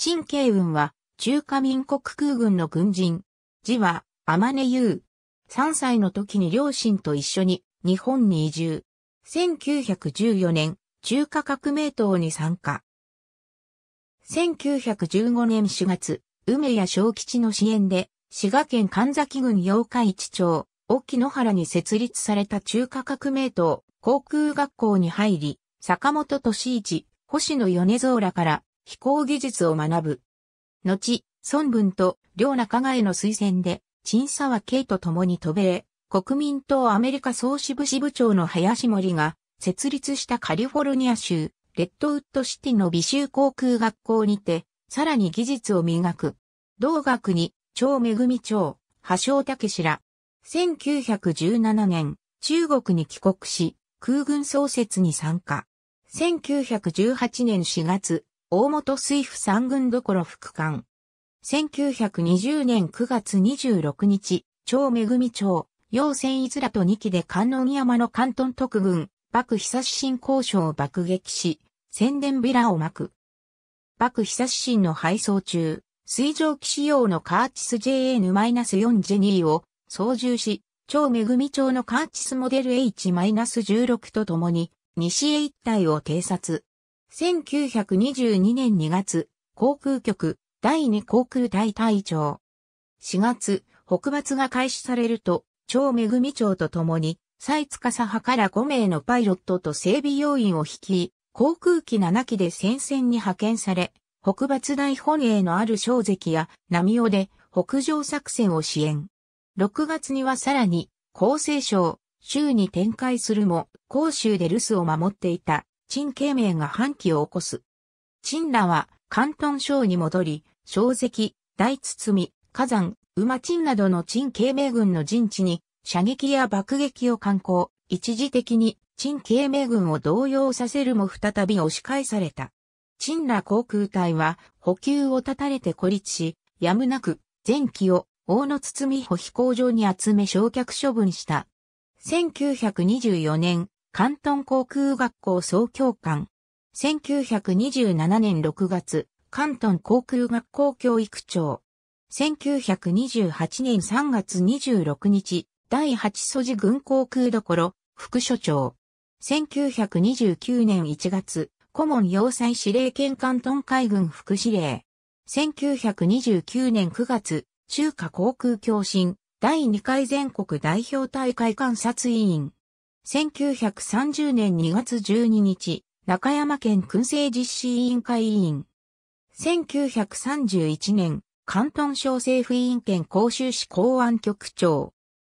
陳慶雲は、中華民国空軍の軍人。字は、天音優。3歳の時に両親と一緒に日本に移住。1914年、中華革命党に参加。1915年4月、梅谷小吉の支援で、滋賀県神崎郡八日市町、沖野原に設立された中華革命党航空学校に入り、坂本敏一、星野米蔵らから飛行技術を学ぶ。後、孫文と両仲間への推薦で、陳沢慶と共に渡米、国民党アメリカ総支部支部長の林森が、設立したカリフォルニア州、レッドウッドシティの美州航空学校にて、さらに技術を磨く。同学に、超恵み長、波翔武氏ら。1917年、中国に帰国し、空軍創設に参加。1918年4月、大本水夫三軍どころ副官。1920年9月26日、超恵町、陽戦いずらと2期で観音山の関東特軍、幕久新交渉を爆撃し、宣伝ビラを巻く。幕久新の配送中、水上機仕様のカーチス JN-4 ジェニーを操縦し、超恵町のカーチスモデル H-16 と共に、西へ一帯を偵察。1922年2月、航空局、第2航空隊隊長。4月、北伐が開始されると、超恵長と共に、蔡司派から5名のパイロットと整備要員を率い、航空機7機で戦線に派遣され、北伐大本営のある小関や波尾で北上作戦を支援。6月にはさらに、厚生省、州に展開するも、広州で留守を守っていた陳慶明が反旗を起こす。陳らは、関東省に戻り、小石、大包、火山、馬陳などの陳慶明軍の陣地に、射撃や爆撃を敢行、一時的に陳慶明軍を動揺させるも再び押し返された。陳ら航空隊は補給を断たれて孤立し、やむなく前期を大野包保飛行場に集め焼却処分した。1924年関東航空学校総教官。1927年6月、関東航空学校教育長。1928年3月26日、第8素地軍航空どころ、副所長。1929年1月、顧問要塞司令兼関東海軍副司令。1929年9月、中華航空共進、第2回全国代表大会観察委員。1930年2月12日、中山県燻製実施委員会委員。1931年、関東省政府委員兼公州市公安局長。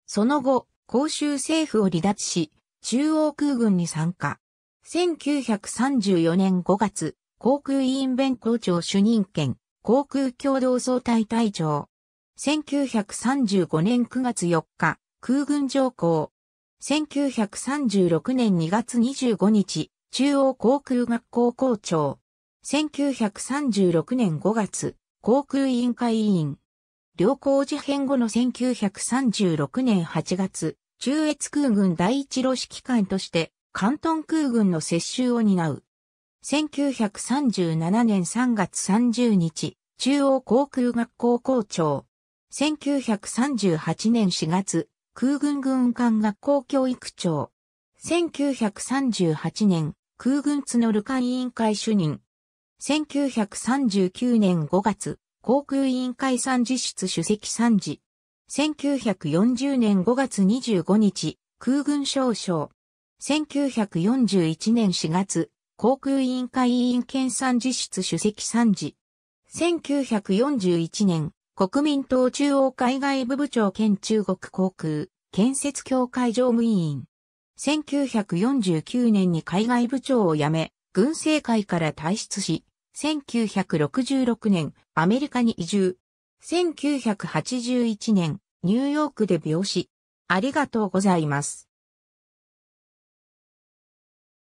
その後、公州政府を離脱し、中央空軍に参加。1934年5月、航空委員弁公庁主任兼、航空共同総体隊長。1935年9月4日、空軍上校、1936年2月25日、中央航空学校校長。1936年5月、航空委員会委員。両校事変後の1936年8月、中越空軍第一路指揮官として、関東空軍の接収を担う。1937年3月30日、中央航空学校校長。1938年4月、空軍軍艦学校教育長。1938年、空軍津のるカ委員会主任。1939年5月、航空委員会参事室主席参事。1940年5月25日、空軍少将。1941年4月、航空委員会委員兼参事室主席参事。1941年国民党中央海外部部長兼中国航空建設協会常務委員。1949年に海外部長を辞め、軍政会から退出し、1966年、アメリカに移住。1981年、ニューヨークで病死。ありがとうございます。